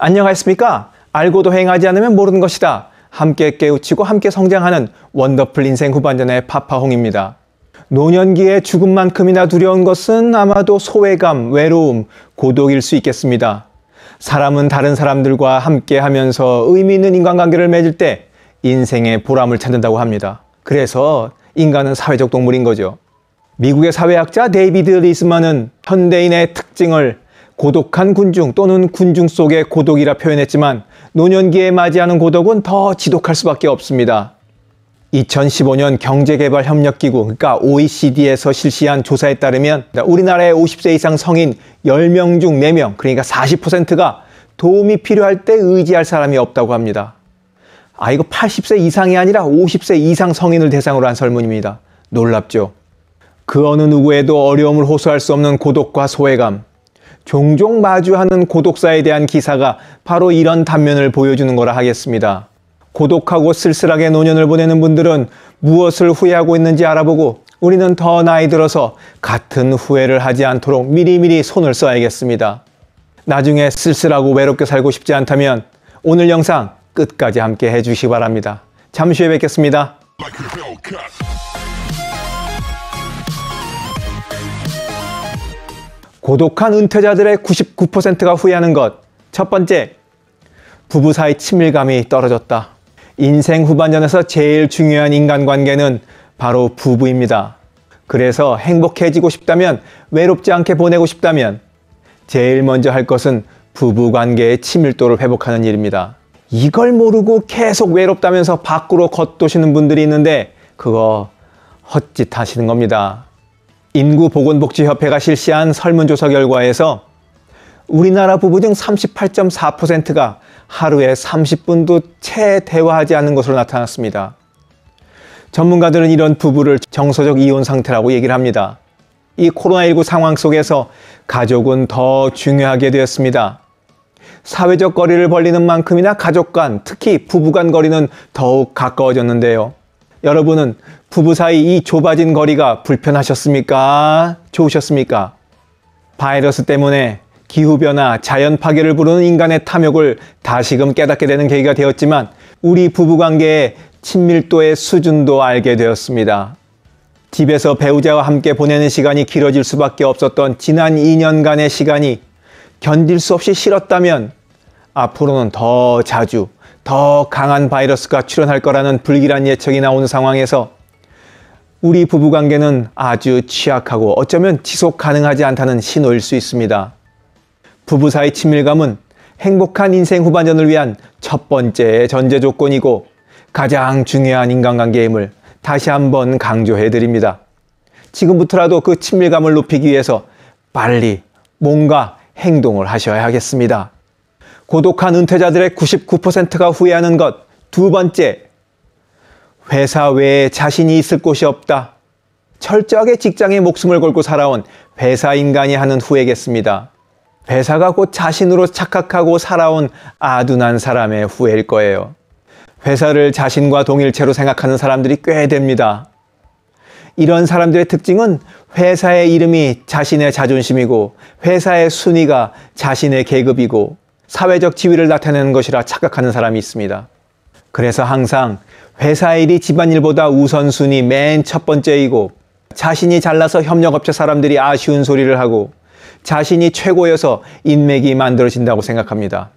안녕하십니까? 알고도 행하지 않으면 모르는 것이다. 함께 깨우치고 함께 성장하는 원더풀 인생 후반전의 파파홍입니다. 노년기에 죽음만큼이나 두려운 것은 아마도 소외감, 외로움, 고독일 수 있겠습니다. 사람은 다른 사람들과 함께 하면서 의미 있는 인간관계를 맺을 때 인생의 보람을 찾는다고 합니다. 그래서 인간은 사회적 동물인 거죠. 미국의 사회학자 데이비드 리스만은 현대인의 특징을 고독한 군중 또는 군중 속의 고독이라 표현했지만 노년기에 맞이하는 고독은 더 지독할 수밖에 없습니다. 2015년 경제개발협력기구, 그러니까 OECD에서 실시한 조사에 따르면 우리나라의 50세 이상 성인 10명 중 4명, 그러니까 40%가 도움이 필요할 때 의지할 사람이 없다고 합니다. 아, 이거 80세 이상이 아니라 50세 이상 성인을 대상으로 한 설문입니다. 놀랍죠? 그 어느 누구에도 어려움을 호소할 수 없는 고독과 소외감, 종종 마주하는 고독사에 대한 기사가 바로 이런 단면을 보여주는 거라 하겠습니다. 고독하고 쓸쓸하게 노년을 보내는 분들은 무엇을 후회하고 있는지 알아보고 우리는 더 나이 들어서 같은 후회를 하지 않도록 미리미리 손을 써야겠습니다. 나중에 쓸쓸하고 외롭게 살고 싶지 않다면 오늘 영상 끝까지 함께 해주시기 바랍니다. 잠시 후에 뵙겠습니다. 고독한 은퇴자들의 99%가 후회하는 것. 첫 번째, 부부 사이 친밀감이 떨어졌다. 인생 후반전에서 제일 중요한 인간관계는 바로 부부입니다. 그래서 행복해지고 싶다면, 외롭지 않게 보내고 싶다면, 제일 먼저 할 것은 부부 관계의 친밀도를 회복하는 일입니다. 이걸 모르고 계속 외롭다면서 밖으로 겉도시는 분들이 있는데, 그거 헛짓 하시는 겁니다. 인구보건복지협회가 실시한 설문조사 결과에서 우리나라 부부 중 38.4%가 하루에 30분도 채 대화하지 않는 것으로 나타났습니다. 전문가들은 이런 부부를 정서적 이혼 상태라고 얘기를 합니다. 이 코로나19 상황 속에서 가족은 더 중요하게 되었습니다. 사회적 거리를 벌리는 만큼이나 가족 간, 특히 부부 간 거리는 더욱 가까워졌는데요. 여러분은 부부 사이 이 좁아진 거리가 불편하셨습니까? 좋으셨습니까? 바이러스 때문에 기후변화, 자연 파괴를 부르는 인간의 탐욕을 다시금 깨닫게 되는 계기가 되었지만 우리 부부관계의 친밀도의 수준도 알게 되었습니다. 집에서 배우자와 함께 보내는 시간이 길어질 수밖에 없었던 지난 2년간의 시간이 견딜 수 없이 싫었다면 앞으로는 더 자주 더 강한 바이러스가 출현할 거라는 불길한 예측이 나오는 상황에서 우리 부부 관계는 아주 취약하고 어쩌면 지속 가능하지 않다는 신호일 수 있습니다. 부부 사이 친밀감은 행복한 인생 후반전을 위한 첫 번째 전제 조건이고 가장 중요한 인간관계임을 다시 한번 강조해 드립니다. 지금부터라도 그 친밀감을 높이기 위해서 빨리 뭔가 행동을 하셔야 하겠습니다. 고독한 은퇴자들의 99%가 후회하는 것. 두 번째, 회사 외에 자신이 있을 곳이 없다. 철저하게 직장에 목숨을 걸고 살아온 회사 인간이 하는 후회겠습니다. 회사가 곧 자신으로 착각하고 살아온 아둔한 사람의 후회일 거예요. 회사를 자신과 동일체로 생각하는 사람들이 꽤 됩니다. 이런 사람들의 특징은 회사의 이름이 자신의 자존심이고 회사의 순위가 자신의 계급이고 사회적 지위를 나타내는 것이라 착각하는 사람이 있습니다. 그래서 항상 회사 일이 집안일보다 우선순위 맨 첫 번째이고 자신이 잘나서 협력업체 사람들이 아쉬운 소리를 하고 자신이 최고여서 인맥이 만들어진다고 생각합니다.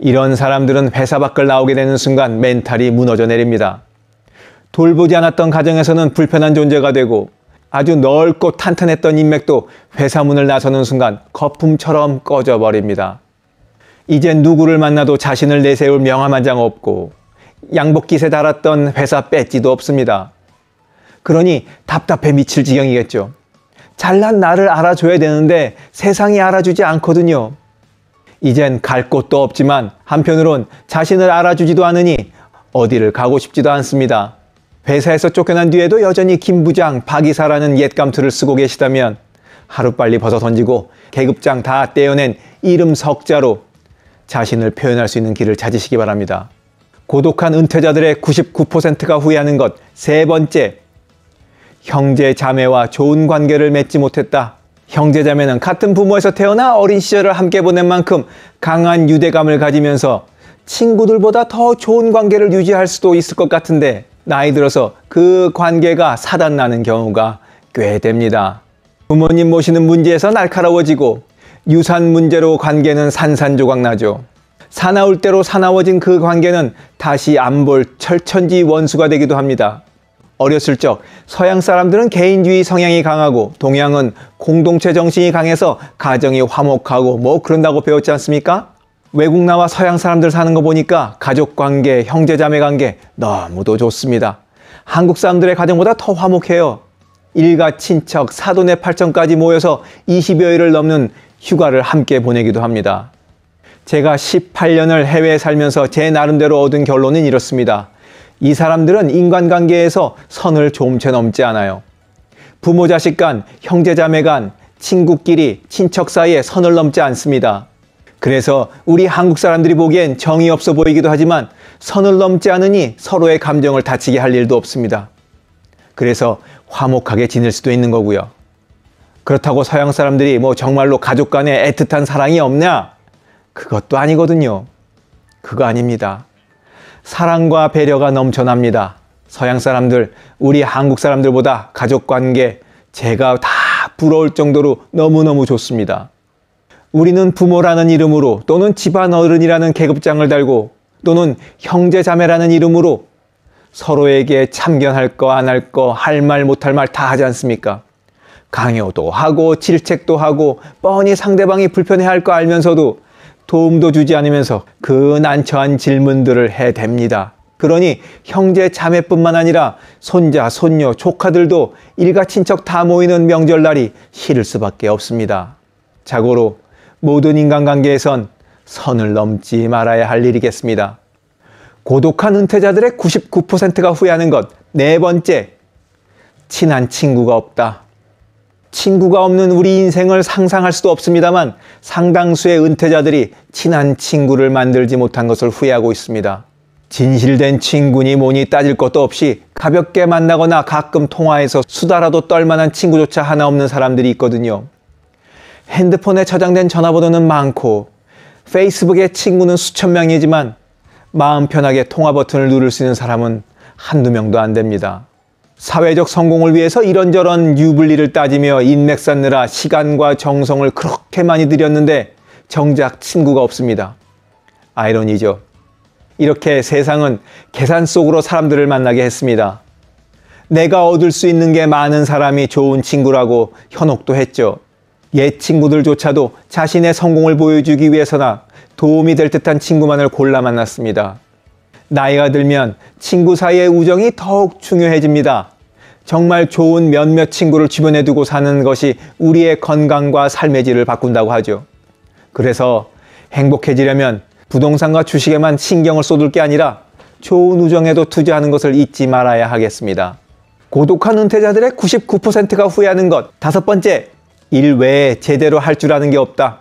이런 사람들은 회사 밖을 나오게 되는 순간 멘탈이 무너져 내립니다. 돌보지 않았던 가정에서는 불편한 존재가 되고 아주 넓고 탄탄했던 인맥도 회사 문을 나서는 순간 거품처럼 꺼져버립니다. 이제 누구를 만나도 자신을 내세울 명함 한 장 없고 양복깃에 달았던 회사 배지도 없습니다. 그러니 답답해 미칠 지경이겠죠. 잘난 나를 알아줘야 되는데 세상이 알아주지 않거든요. 이젠 갈 곳도 없지만 한편으론 자신을 알아주지도 않으니 어디를 가고 싶지도 않습니다. 회사에서 쫓겨난 뒤에도 여전히 김 부장, 박 이사라는 옛 감투를 쓰고 계시다면 하루빨리 벗어 던지고 계급장 다 떼어낸 이름 석자로 자신을 표현할 수 있는 길을 찾으시기 바랍니다. 고독한 은퇴자들의 99%가 후회하는 것 세 번째, 형제 자매와 좋은 관계를 맺지 못했다. 형제 자매는 같은 부모에서 태어나 어린 시절을 함께 보낸 만큼 강한 유대감을 가지면서 친구들보다 더 좋은 관계를 유지할 수도 있을 것 같은데 나이 들어서 그 관계가 사단나는 경우가 꽤 됩니다. 부모님 모시는 문제에서 날카로워지고 유산 문제로 관계는 산산조각 나죠. 사나울 대로 사나워진 그 관계는 다시 안볼 철천지 원수가 되기도 합니다. 어렸을 적 서양 사람들은 개인주의 성향이 강하고 동양은 공동체 정신이 강해서 가정이 화목하고 뭐 그런다고 배웠지 않습니까? 외국 나와 서양 사람들 사는 거 보니까 가족 관계, 형제 자매 관계 너무도 좋습니다. 한국 사람들의 가정보다 더 화목해요. 일가 친척 사돈의 팔천까지 모여서 20여일을 넘는 휴가를 함께 보내기도 합니다. 제가 18년을 해외에 살면서 제 나름대로 얻은 결론은 이렇습니다. 이 사람들은 인간관계에서 선을 좀 채 넘지 않아요. 부모 자식 간, 형제 자매 간, 친구끼리, 친척 사이에 선을 넘지 않습니다. 그래서 우리 한국 사람들이 보기엔 정이 없어 보이기도 하지만 선을 넘지 않으니 서로의 감정을 다치게 할 일도 없습니다. 그래서 화목하게 지낼 수도 있는 거고요. 그렇다고 서양 사람들이 뭐 정말로 가족 간에 애틋한 사랑이 없냐? 그것도 아니거든요. 그거 아닙니다. 사랑과 배려가 넘쳐납니다. 서양 사람들, 우리 한국 사람들보다 가족 관계, 제가 다 부러울 정도로 너무너무 좋습니다. 우리는 부모라는 이름으로 또는 집안 어른이라는 계급장을 달고 또는 형제 자매라는 이름으로 서로에게 참견할 거, 안 할 거, 할 말, 못할 말 다 하지 않습니까? 강요도 하고 질책도 하고 뻔히 상대방이 불편해할 거 알면서도 도움도 주지 않으면서 그 난처한 질문들을 해댑니다. 그러니 형제 자매뿐만 아니라 손자, 손녀, 조카들도 일가 친척 다 모이는 명절날이 싫을 수밖에 없습니다. 자고로 모든 인간관계에선 선을 넘지 말아야 할 일이겠습니다. 고독한 은퇴자들의 99%가 후회하는 것 네 번째, 친한 친구가 없다. 친구가 없는 우리 인생을 상상할 수도 없습니다만 상당수의 은퇴자들이 친한 친구를 만들지 못한 것을 후회하고 있습니다. 진실된 친구니 뭐니 따질 것도 없이 가볍게 만나거나 가끔 통화해서 수다라도 떨만한 친구조차 하나 없는 사람들이 있거든요. 핸드폰에 저장된 전화번호는 많고 페이스북에 친구는 수천 명이지만 마음 편하게 통화 버튼을 누를 수 있는 사람은 한두 명도 안 됩니다. 사회적 성공을 위해서 이런저런 유불리를 따지며 인맥 쌓느라 시간과 정성을 그렇게 많이 들였는데 정작 친구가 없습니다. 아이러니죠. 이렇게 세상은 계산 속으로 사람들을 만나게 했습니다. 내가 얻을 수 있는 게 많은 사람이 좋은 친구라고 현혹도 했죠. 옛 친구들조차도 자신의 성공을 보여주기 위해서나 도움이 될 듯한 친구만을 골라 만났습니다. 나이가 들면 친구 사이의 우정이 더욱 중요해집니다. 정말 좋은 몇몇 친구를 주변에 두고 사는 것이 우리의 건강과 삶의 질을 바꾼다고 하죠. 그래서 행복해지려면 부동산과 주식에만 신경을 쏟을 게 아니라 좋은 우정에도 투자하는 것을 잊지 말아야 하겠습니다. 고독한 은퇴자들의 99%가 후회하는 것. 다섯 번째, 일 외에 제대로 할 줄 아는 게 없다.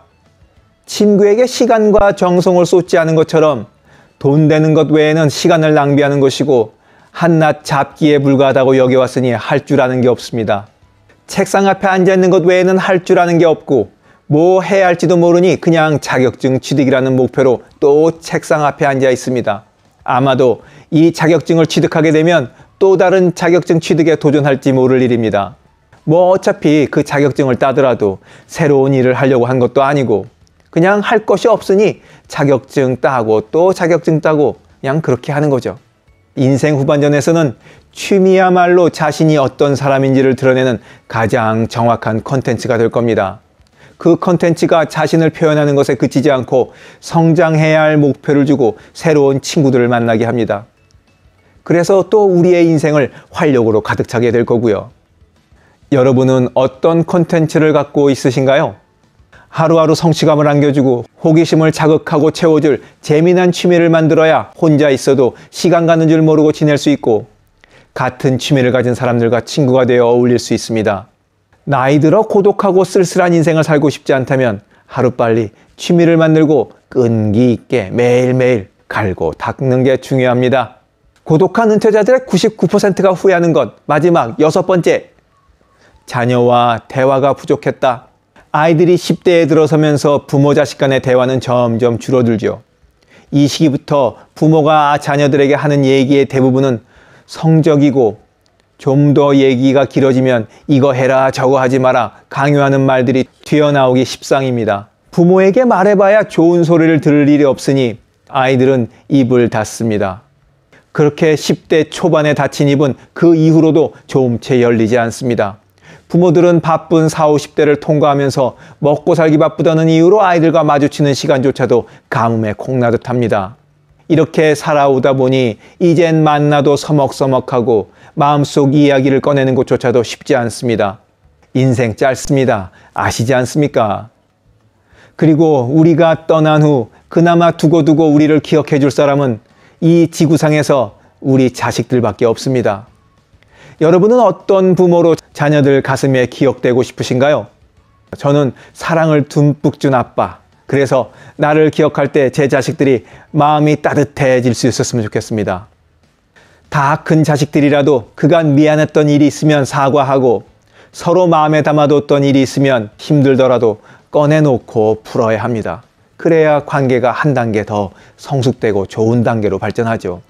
친구에게 시간과 정성을 쏟지 않은 것처럼 돈 되는 것 외에는 시간을 낭비하는 것이고 한낱 잡기에 불과하다고 여기왔으니할 줄 아는 게 없습니다. 책상 앞에 앉아있는 것 외에는 할 줄 아는 게 없고 뭐 해야 할지도 모르니 그냥 자격증 취득이라는 목표로 또 책상 앞에 앉아 있습니다. 아마도 이 자격증을 취득하게 되면 또 다른 자격증 취득에 도전할지 모를 일입니다. 뭐 어차피 그 자격증을 따더라도 새로운 일을 하려고 한 것도 아니고 그냥 할 것이 없으니 자격증 따고 또 자격증 따고 그냥 그렇게 하는 거죠. 인생 후반전에서는 취미야말로 자신이 어떤 사람인지를 드러내는 가장 정확한 컨텐츠가 될 겁니다. 그 컨텐츠가 자신을 표현하는 것에 그치지 않고 성장해야 할 목표를 주고 새로운 친구들을 만나게 합니다. 그래서 또 우리의 인생을 활력으로 가득 차게 될 거고요. 여러분은 어떤 컨텐츠를 갖고 있으신가요? 하루하루 성취감을 안겨주고 호기심을 자극하고 채워줄 재미난 취미를 만들어야 혼자 있어도 시간 가는 줄 모르고 지낼 수 있고 같은 취미를 가진 사람들과 친구가 되어 어울릴 수 있습니다. 나이 들어 고독하고 쓸쓸한 인생을 살고 싶지 않다면 하루빨리 취미를 만들고 끈기 있게 매일매일 갈고 닦는 게 중요합니다. 고독한 은퇴자들의 99%가 후회하는 것. 마지막 여섯 번째. 자녀와 대화가 부족했다. 아이들이 10대에 들어서면서 부모 자식 간의 대화는 점점 줄어들죠. 이 시기부터 부모가 자녀들에게 하는 얘기의 대부분은 성적이고 좀 더 얘기가 길어지면 이거 해라 저거 하지 마라 강요하는 말들이 튀어나오기 십상입니다. 부모에게 말해봐야 좋은 소리를 들을 일이 없으니 아이들은 입을 닫습니다. 그렇게 10대 초반에 다친 입은 그 이후로도 좀 채 열리지 않습니다. 부모들은 바쁜 40, 50대를 통과하면서 먹고 살기 바쁘다는 이유로 아이들과 마주치는 시간조차도 가뭄에 콩나듯 합니다. 이렇게 살아오다 보니 이젠 만나도 서먹서먹하고 마음속 이야기를 꺼내는 것조차도 쉽지 않습니다. 인생 짧습니다. 아시지 않습니까? 그리고 우리가 떠난 후 그나마 두고두고 우리를 기억해 줄 사람은 이 지구상에서 우리 자식들밖에 없습니다. 여러분은 어떤 부모로 자녀들 가슴에 기억되고 싶으신가요? 저는 사랑을 듬뿍 준 아빠. 그래서 나를 기억할 때 제 자식들이 마음이 따뜻해질 수 있었으면 좋겠습니다. 다 큰 자식들이라도 그간 미안했던 일이 있으면 사과하고 서로 마음에 담아뒀던 일이 있으면 힘들더라도 꺼내놓고 풀어야 합니다. 그래야 관계가 한 단계 더 성숙되고 좋은 단계로 발전하죠.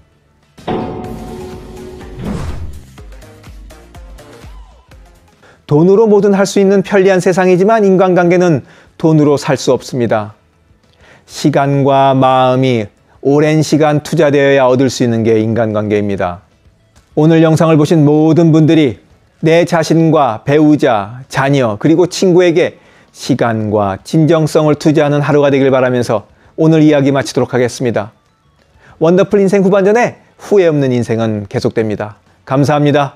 돈으로 뭐든 할 수 있는 편리한 세상이지만 인간관계는 돈으로 살 수 없습니다. 시간과 마음이 오랜 시간 투자되어야 얻을 수 있는 게 인간관계입니다. 오늘 영상을 보신 모든 분들이 내 자신과 배우자, 자녀, 그리고 친구에게 시간과 진정성을 투자하는 하루가 되길 바라면서 오늘 이야기 마치도록 하겠습니다. 원더풀 인생 후반전에 후회 없는 인생은 계속됩니다. 감사합니다.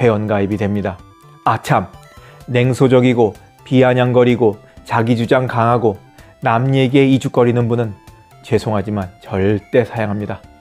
회원가입이 됩니다. 아참! 냉소적이고 비아냥거리고 자기주장 강하고 남 얘기에 이죽거리는 분은 죄송하지만 절대 사양합니다.